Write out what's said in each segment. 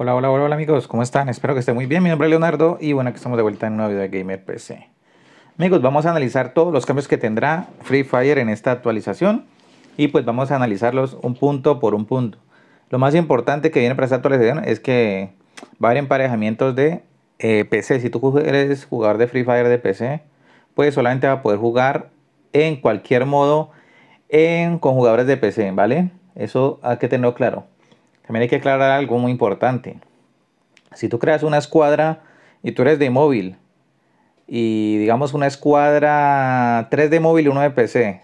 Hola, hola, hola, amigos, ¿cómo están? Espero que estén muy bien, mi nombre es Leonardo y bueno, aquí estamos de vuelta en un nuevo video de Gamer PC. Amigos, vamos a analizar todos los cambios que tendrá Free Fire en esta actualización y pues vamos a analizarlos un punto por un punto. Lo más importante que viene para esta actualización es que va a haber emparejamientos de eh, PC. Si tú eres jugador de Free Fire de PC, pues solamente va a poder jugar en cualquier modo en, con jugadores de PC, ¿vale? Eso hay que tenerlo claro. También hay que aclarar algo muy importante. Si tú creas una escuadra y tú eres de móvil, y digamos una escuadra 3 de móvil y 1 de PC,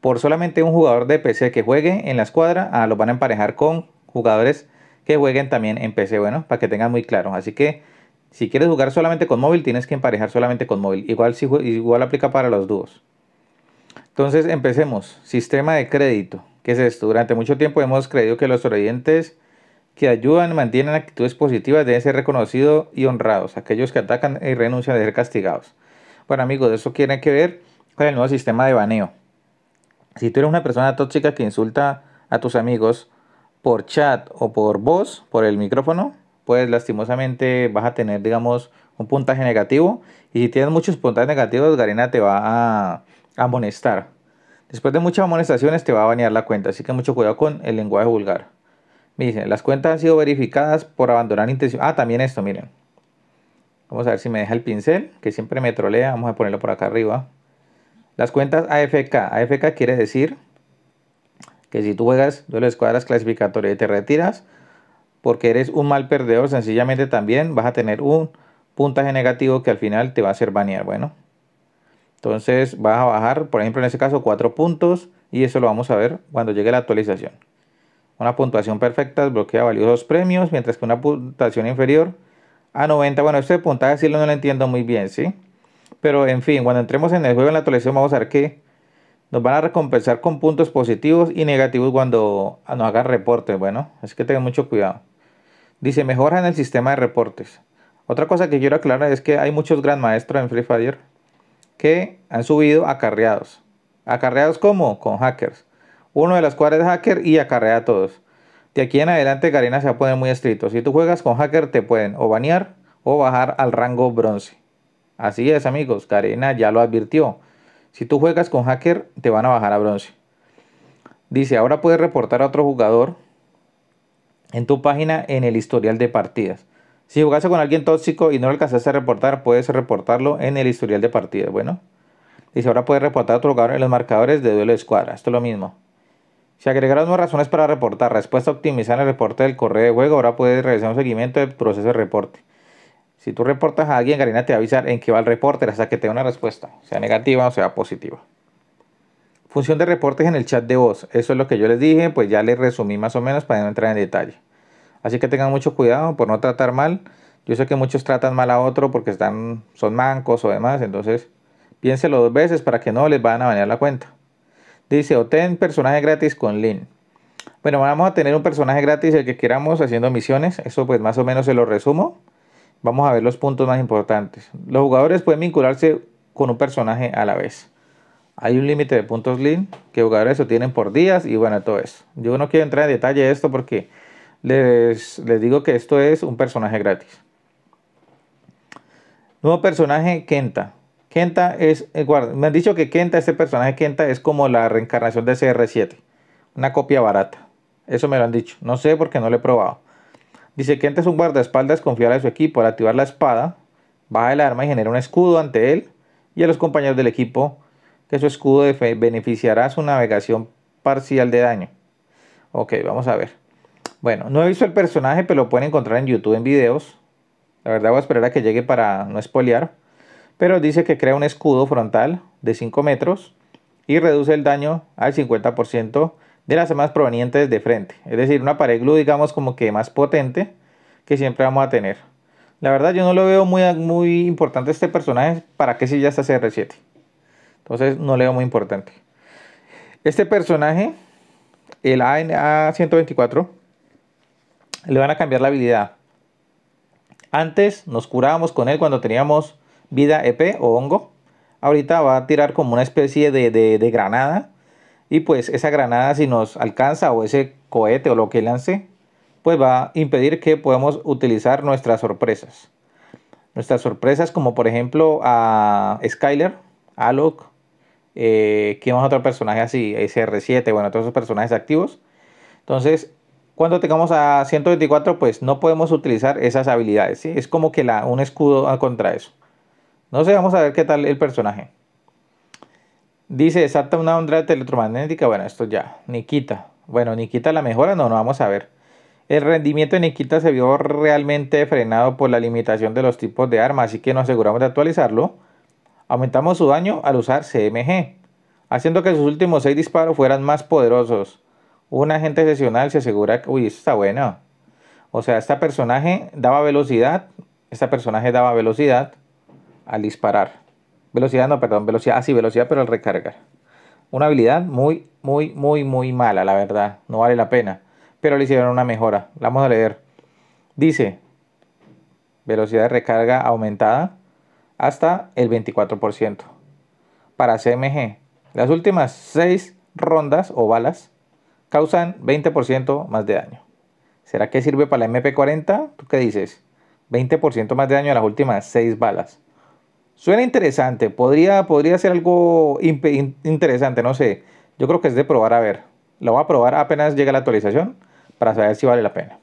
por solamente un jugador de PC que juegue en la escuadra, ah, lo los van a emparejar con jugadores que jueguen también en PC, bueno, para que tengan muy claro. Así que si quieres jugar solamente con móvil, tienes que emparejar solamente con móvil. Igual, igual aplica para los dos. Entonces, empecemos. Sistema de crédito. ¿Qué es esto? Durante mucho tiempo hemos creído que los oyentes que ayudan, mantienen actitudes positivas deben ser reconocidos y honrados. Aquellos que atacan y renuncian a ser castigados. Bueno amigos, eso tiene que ver con el nuevo sistema de baneo. Si tú eres una persona tóxica que insulta a tus amigos por chat o por voz, por el micrófono, pues lastimosamente vas a tener, digamos, un puntaje negativo. Y si tienes muchos puntajes negativos, Garena te va a amonestar Después de muchas amonestaciones te va a banear la cuenta, así que mucho cuidado con el lenguaje vulgar. me Dicen, las cuentas han sido verificadas por abandonar intención. Ah, también esto, miren. Vamos a ver si me deja el pincel, que siempre me trolea. Vamos a ponerlo por acá arriba. Las cuentas AFK. AFK quiere decir que si tú juegas duelo de escuadras clasificatoria y te retiras porque eres un mal perdedor, sencillamente también vas a tener un puntaje negativo que al final te va a hacer banear. Bueno, entonces vas a bajar, por ejemplo, en ese caso, 4 puntos y eso lo vamos a ver cuando llegue la actualización. Una puntuación perfecta bloquea valiosos premios, mientras que una puntuación inferior a 90. Bueno, este puntaje sí no lo entiendo muy bien, ¿sí? Pero en fin, cuando entremos en el juego en la actualización vamos a ver que nos van a recompensar con puntos positivos y negativos cuando nos hagan reportes. Bueno, es que tengan mucho cuidado. Dice, en el sistema de reportes. Otra cosa que quiero aclarar es que hay muchos gran maestros en Free Fire que han subido acarreados. ¿Acarreados cómo? Con hackers. Uno de las cuales es hacker y acarrea a todos. De aquí en adelante Karina se va a poner muy estricto. Si tú juegas con hacker te pueden o banear o bajar al rango bronce. Así es amigos, Karina ya lo advirtió. Si tú juegas con hacker te van a bajar a bronce. Dice, ahora puedes reportar a otro jugador en tu página en el historial de partidas. Si jugaste con alguien tóxico y no lo alcanzaste a reportar, puedes reportarlo en el historial de partido. Bueno, dice ahora puedes reportar a tu jugador en los marcadores de duelo de escuadra. Esto es lo mismo. Si agregaron nuevas razones para reportar, respuesta optimizada el reporte del correo de juego, ahora puedes realizar un seguimiento del proceso de reporte. Si tú reportas a alguien, Garina te va avisar en qué va el reporte hasta que te una respuesta, sea negativa o sea positiva. Función de reportes en el chat de voz. Eso es lo que yo les dije, pues ya les resumí más o menos para no entrar en detalle. Así que tengan mucho cuidado por no tratar mal. Yo sé que muchos tratan mal a otro porque están, son mancos o demás, entonces piénselo dos veces para que no les van a bañar la cuenta. Dice, obtén personaje gratis con Lin. Bueno, vamos a tener un personaje gratis el que queramos haciendo misiones. Eso pues más o menos se lo resumo. Vamos a ver los puntos más importantes. Los jugadores pueden vincularse con un personaje a la vez. Hay un límite de puntos Lin que jugadores obtienen por días y bueno, todo eso. Yo no quiero entrar en detalle de esto porque les, digo que esto es un personaje gratis. Nuevo personaje, Kenta. Kenta es, eh, me han dicho que Kenta, este personaje Kenta es como la reencarnación de CR7. Una copia barata. Eso me lo han dicho. No sé porque no lo he probado. Dice Kenta es un guardaespaldas confiable a su equipo. Al activar la espada, baja el arma y genera un escudo ante él y a los compañeros del equipo que su escudo beneficiará su navegación parcial de daño. Ok, vamos a ver. Bueno, no he visto el personaje, pero lo pueden encontrar en YouTube en videos. La verdad voy a esperar a que llegue para no espolear. Pero dice que crea un escudo frontal de 5 metros y reduce el daño al 50% de las armas provenientes de frente. Es decir, una pared digamos como que más potente que siempre vamos a tener. La verdad yo no lo veo muy, muy importante este personaje para que si ya está CR7. Entonces no le veo muy importante. Este personaje, el A124, le van a cambiar la habilidad. Antes nos curábamos con él cuando teníamos vida EP o hongo. Ahorita va a tirar como una especie de, de, granada. Y pues esa granada si nos alcanza o ese cohete o lo que lance, pues va a impedir que podamos utilizar nuestras sorpresas. Nuestras sorpresas como por ejemplo a Skyler, Alok, que eh, ¿quién más otro personaje así? SR7, bueno, todos esos personajes activos. Entonces cuando tengamos a 124, pues no podemos utilizar esas habilidades. ¿sí? Es como que la, un escudo contra eso. No sé, vamos a ver qué tal el personaje. Dice, ¿exacta una onda electromagnética. Bueno, esto ya. Nikita. Bueno, Nikita la mejora. No, no, vamos a ver. El rendimiento de Nikita se vio realmente frenado por la limitación de los tipos de armas, así que nos aseguramos de actualizarlo. Aumentamos su daño al usar CMG, haciendo que sus últimos 6 disparos fueran más poderosos un agente excepcional se asegura que, uy, esto está bueno. O sea, este personaje daba velocidad, este personaje daba velocidad al disparar. Velocidad, no, perdón, velocidad, así, ah, velocidad, pero al recargar. Una habilidad muy, muy, muy, muy mala, la verdad. No vale la pena. Pero le hicieron una mejora. La vamos a leer. Dice, velocidad de recarga aumentada hasta el 24%. Para CMG, las últimas 6 rondas o balas causan 20% más de daño. ¿Será que sirve para la MP40? ¿Tú qué dices? 20% más de daño a las últimas 6 balas. Suena interesante, podría, podría ser algo interesante, no sé. Yo creo que es de probar a ver. Lo voy a probar apenas llega la actualización para saber si vale la pena.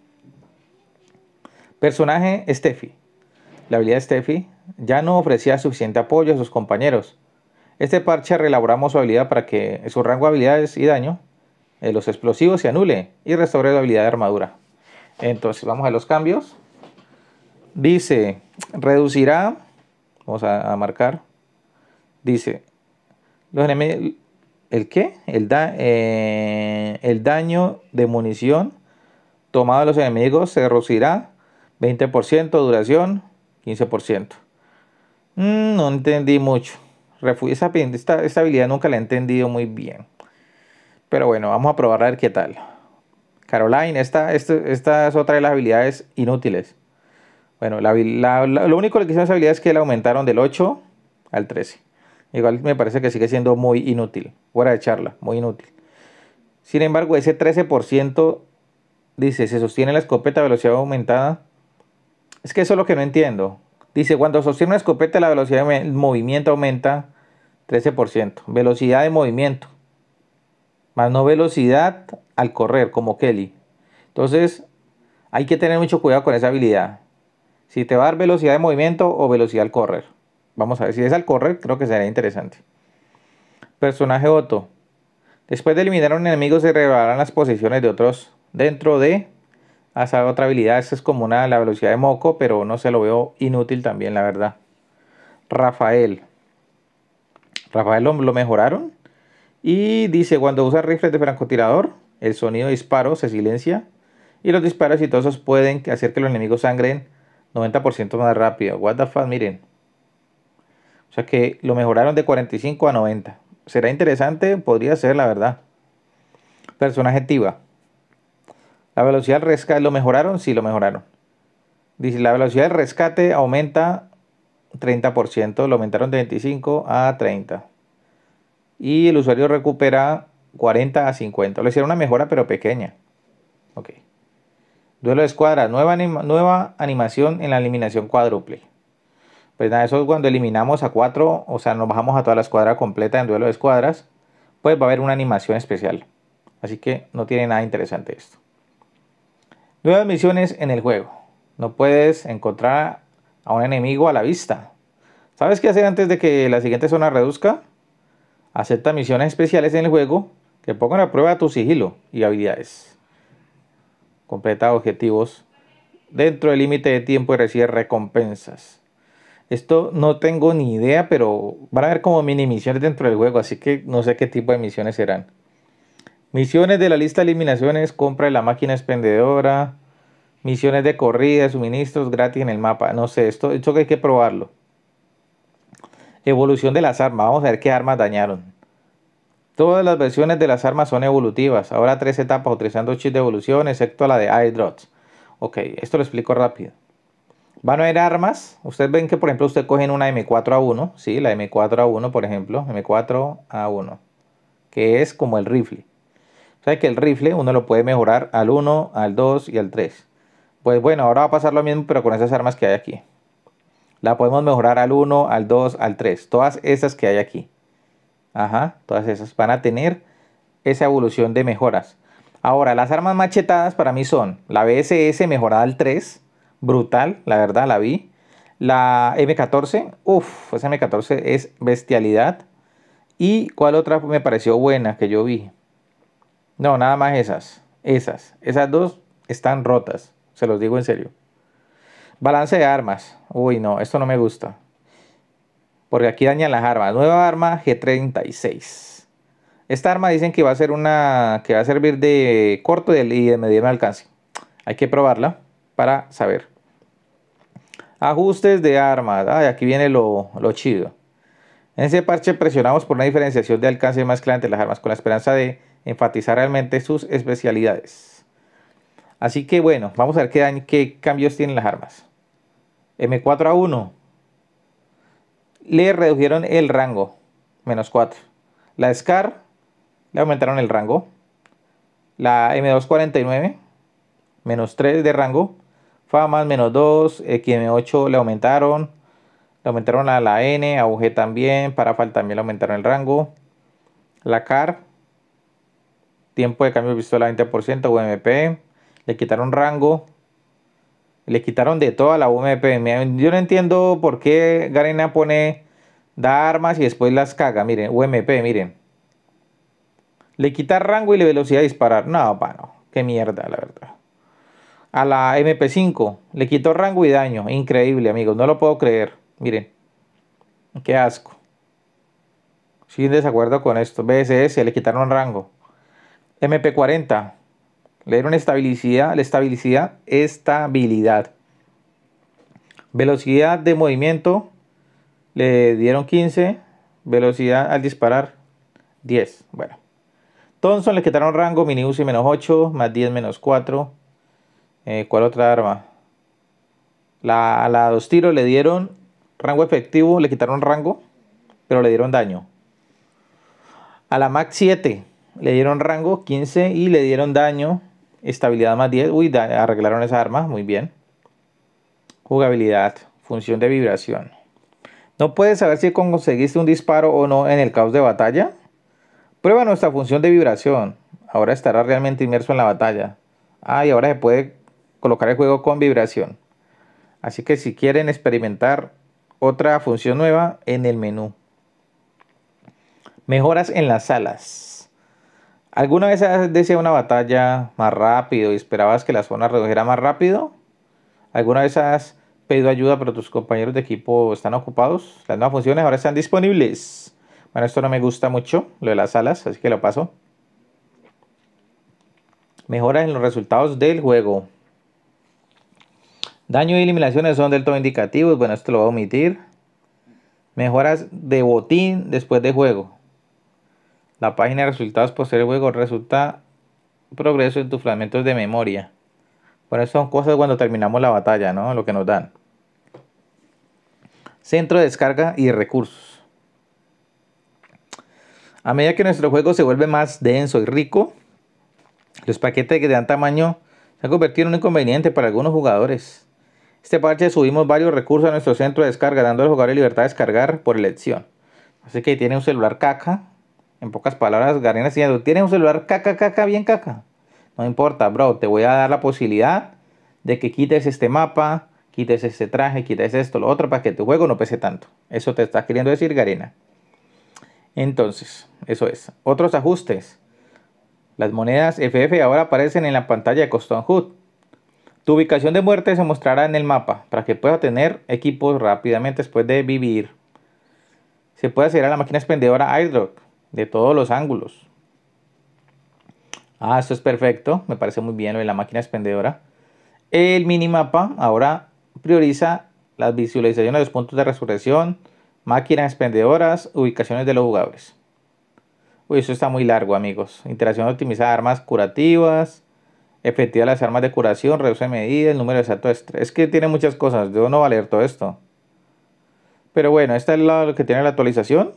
Personaje Steffi. La habilidad Steffi ya no ofrecía suficiente apoyo a sus compañeros. Este parche reelaboramos su habilidad para que su rango de habilidades y daño eh, los explosivos se anule y restaure la habilidad de armadura. Entonces vamos a los cambios. Dice, reducirá, vamos a, marcar, dice, los enemigos, ¿el qué? El, da, eh, el daño de munición tomado a los enemigos se reducirá 20%, duración 15%. Mm, no entendí mucho. Esa, esta habilidad nunca la he entendido muy bien. Pero bueno, vamos a probar a ver qué tal. Caroline, esta, es otra de las habilidades inútiles. Bueno, la, lo único que hicieron esa habilidad es que la aumentaron del 8 al 13. Igual me parece que sigue siendo muy inútil. Fuera de charla, muy inútil. Sin embargo, ese 13% dice, se sostiene la escopeta a velocidad aumentada. Es que eso es lo que no entiendo. Dice, cuando sostiene una escopeta la velocidad de movimiento aumenta 13%. Velocidad de movimiento más no velocidad al correr, como Kelly. Entonces, hay que tener mucho cuidado con esa habilidad. Si te va a dar velocidad de movimiento o velocidad al correr. Vamos a ver, si es al correr, creo que sería interesante. Personaje Otto. Después de eliminar a un enemigo, se revelarán las posiciones de otros dentro de hasta otra habilidad. Esta es como una la velocidad de moco, pero no se lo veo inútil también, la verdad. Rafael. Rafael lo mejoraron. Y dice, cuando usa rifles de francotirador, el sonido de disparo se silencia y los disparos exitosos pueden hacer que los enemigos sangren 90% más rápido. What the fuck, miren. O sea que lo mejoraron de 45 a 90. Será interesante, podría ser la verdad. Personaje adjetiva. La velocidad del rescate, ¿lo mejoraron? Sí, lo mejoraron. Dice, la velocidad del rescate aumenta 30%, lo aumentaron de 25 a 30 y el usuario recupera 40 a 50. Le hicieron una mejora pero pequeña. Ok. Duelo de escuadras, nueva, nueva animación en la eliminación cuádruple. Pues nada, eso es cuando eliminamos a 4, o sea, nos bajamos a toda la escuadra completa en duelo de escuadras, pues va a haber una animación especial. Así que no tiene nada interesante esto. Nuevas misiones en el juego. No puedes encontrar a un enemigo a la vista. ¿Sabes qué hacer antes de que la siguiente zona reduzca? Acepta misiones especiales en el juego que pongan a prueba tu sigilo y habilidades. Completa objetivos dentro del límite de tiempo y recibe recompensas. Esto no tengo ni idea, pero van a haber como mini misiones dentro del juego, así que no sé qué tipo de misiones serán. Misiones de la lista de eliminaciones, compra de la máquina expendedora, misiones de corrida, suministros gratis en el mapa. No sé, esto, que hay que probarlo. Evolución de las armas. Vamos a ver qué armas dañaron. Todas las versiones de las armas son evolutivas. Ahora tres etapas utilizando chips de evolución, excepto la de iDrots. Ok, esto lo explico rápido. Van a haber armas. Ustedes ven que, por ejemplo, usted cogen una M4A1. Sí, la M4A1, por ejemplo. M4A1. Que es como el rifle. O sea que el rifle uno lo puede mejorar al 1, al 2 y al 3. Pues bueno, ahora va a pasar lo mismo, pero con esas armas que hay aquí. La podemos mejorar al 1, al 2, al 3. Todas esas que hay aquí. Ajá, todas esas van a tener esa evolución de mejoras. Ahora, las armas machetadas para mí son la BSS mejorada al 3. Brutal, la verdad, la vi. La M14, uf esa M14 es bestialidad. ¿Y cuál otra me pareció buena que yo vi? No, nada más esas. Esas. Esas dos están rotas. Se los digo en serio. Balance de armas. Uy, no, esto no me gusta. Porque aquí dañan las armas. Nueva arma G36. Esta arma dicen que va a ser una que va a servir de corto y de mediano alcance. Hay que probarla para saber. Ajustes de armas. Ay, aquí viene lo, lo chido. En ese parche presionamos por una diferenciación de alcance más clara entre las armas con la esperanza de enfatizar realmente sus especialidades. Así que bueno, vamos a ver qué, cambios tienen las armas. M4 a 1. Le redujeron el rango. Menos 4. La SCAR le aumentaron el rango. La M249. Menos 3 de rango. FAMAS menos 2. XM8 le aumentaron. Le aumentaron a la N. A UG también. Parafal también le aumentaron el rango. La CAR. Tiempo de cambio de pistola 20%. UMP le quitaron rango, le quitaron de toda la UMP. Yo no entiendo por qué Garena pone, da armas y después las caga. Miren, UMP, miren. Le quita rango y le velocidad de disparar. No, no. qué mierda, la verdad. A la MP5 le quitó rango y daño. Increíble, amigos, no lo puedo creer. Miren, qué asco. Estoy en desacuerdo con esto. BSS le quitaron rango. MP40 le dieron estabilidad, la estabilidad, estabilidad. Velocidad de movimiento, le dieron 15. Velocidad al disparar, 10. Bueno. Thompson le quitaron rango, mini y menos 8, más 10 menos 4. Eh, ¿Cuál otra arma? a la dos tiros le dieron rango efectivo, le quitaron rango, pero le dieron daño. A la MAC 7 le dieron rango 15 y le dieron daño Estabilidad más 10. Uy, arreglaron esa arma. Muy bien. Jugabilidad. Función de vibración. ¿No puedes saber si conseguiste un disparo o no en el caos de batalla? Prueba nuestra función de vibración. Ahora estará realmente inmerso en la batalla. Ah, y ahora se puede colocar el juego con vibración. Así que si quieren experimentar otra función nueva en el menú. Mejoras en las salas. ¿Alguna vez has deseado una batalla más rápido y esperabas que la zona redujera más rápido? ¿Alguna vez has pedido ayuda pero tus compañeros de equipo están ocupados? Las nuevas funciones ahora están disponibles. Bueno, esto no me gusta mucho, lo de las alas, así que lo paso. Mejoras en los resultados del juego. Daño y eliminaciones son del todo indicativos. Bueno, esto lo voy a omitir. Mejoras de botín después de juego. La página de resultados posterior del juego resulta progreso en tus fragmentos de memoria. Bueno, son cosas cuando terminamos la batalla, ¿no? Lo que nos dan. Centro de descarga y recursos. A medida que nuestro juego se vuelve más denso y rico, los paquetes que dan tamaño se han convertido en un inconveniente para algunos jugadores. Este parche subimos varios recursos a nuestro centro de descarga, dando al jugador libertad de descargar por elección. Así que tiene un celular caca, en pocas palabras, Garena diciendo, tienes un celular caca, caca, bien caca. No importa, bro, te voy a dar la posibilidad de que quites este mapa, quites este traje, quites esto, lo otro, para que tu juego no pese tanto. Eso te está queriendo decir Garena. Entonces, eso es. Otros ajustes. Las monedas FF ahora aparecen en la pantalla de Custom Hood. Tu ubicación de muerte se mostrará en el mapa para que puedas tener equipos rápidamente después de vivir. Se puede acceder a la máquina expendedora iDrop de todos los ángulos. Ah, esto es perfecto, me parece muy bien lo de la máquina expendedora. El minimapa ahora prioriza las visualizaciones de los puntos de resurrección, máquinas expendedoras, ubicaciones de los jugadores. Uy, eso está muy largo, amigos. Interacción optimizada, armas curativas, efectiva las armas de curación, reduce medidas, el número exacto de estrés. Es que tiene muchas cosas, yo no va a leer todo esto. Pero bueno, esta es lo que tiene la actualización.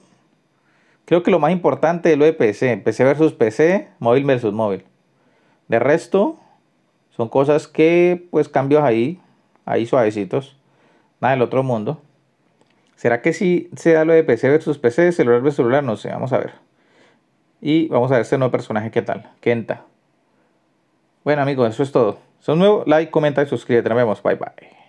Creo que lo más importante es lo de PC, PC versus PC, móvil versus móvil. De resto, son cosas que, pues cambios ahí, ahí suavecitos, nada del otro mundo. ¿Será que sí se lo de PC versus PC, celular versus celular? No sé, vamos a ver. Y vamos a ver este nuevo personaje, ¿qué tal? Kenta. Bueno amigos, eso es todo. Son nuevo, like, comenta y suscríbete. Nos vemos, bye bye.